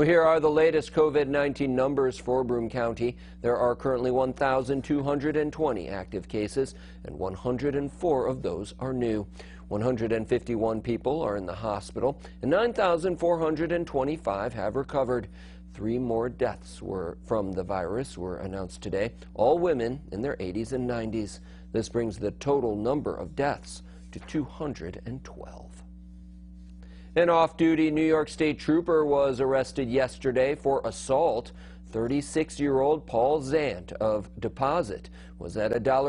Well, here are the latest COVID 19 numbers for Broome County. There are currently 1,220 active cases, and 104 of those are new. 151 people are in the hospital, and 9,425 have recovered. Three more deaths were from the virus were announced today, all women in their 80s and 90s. This brings the total number of deaths to 212. An off-duty New York State trooper was arrested yesterday for assault. 36-year-old Paul Zant of Deposit was at a Dollar